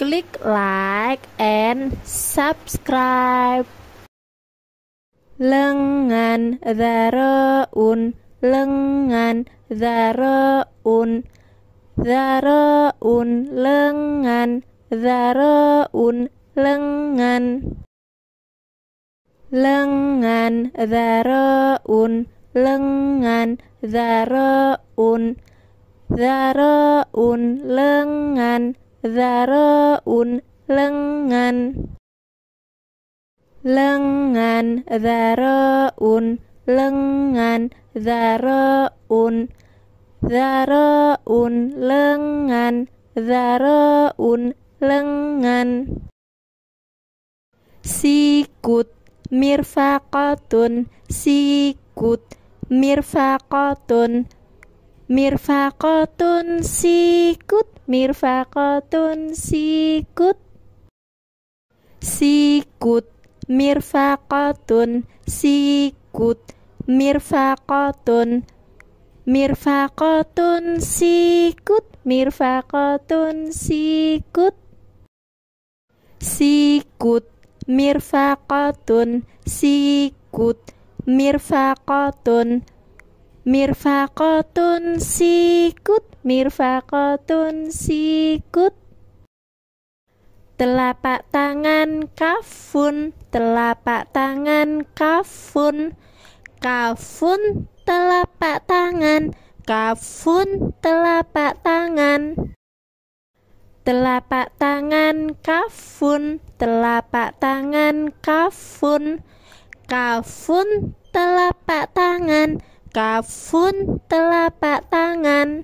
Klik like and subscribe. Lengan zaraun, lengan zaraun, zaraun lengan zaraun lengan. Lengan zaraun, lengan zaraun, zaraun lengan Zaraun lengan lengan Zaraun lengan Zaraun Zaraun lengan Zaraun lengan sikut mirfaqatun sikut mirfaqatun Mirfaqatun sikut, mirfaqatun sikut. Sikut, mirfaqatun sikut, mirfaqatun. Mirfaqatun sikut, mirfaqatun sikut. Sikut, mirfaqatun sikut, mirfaqatun. Sikut, Mirfaqatun sikut, mirfaqatun sikut. Telapak tangan kafun, telapak tangan kafun. Kafun telapak tangan, kafun telapak tangan. Telapak tangan kafun, telapak tangan kafun. Kafun telapak tangan. Kafun, telapak tangan kafun telapak tangan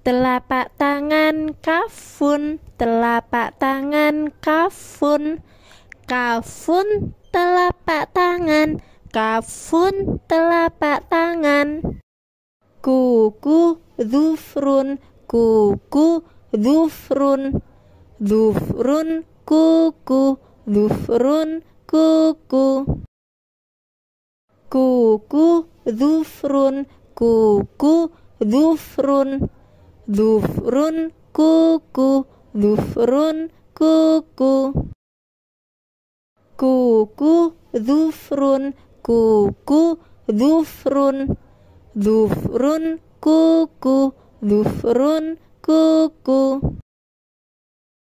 telapak tangan kafun telapak tangan kafun kafun telapak tangan kafun telapak tangan kuku zufrun kuku zufrun zufrun kuku zufrun kuku kuku dhufrun kuku dhufrun dhufrun kuku dhufrun kuku kuku dhufrun kuku dhufrun dhufrun kuku dhufrun kuku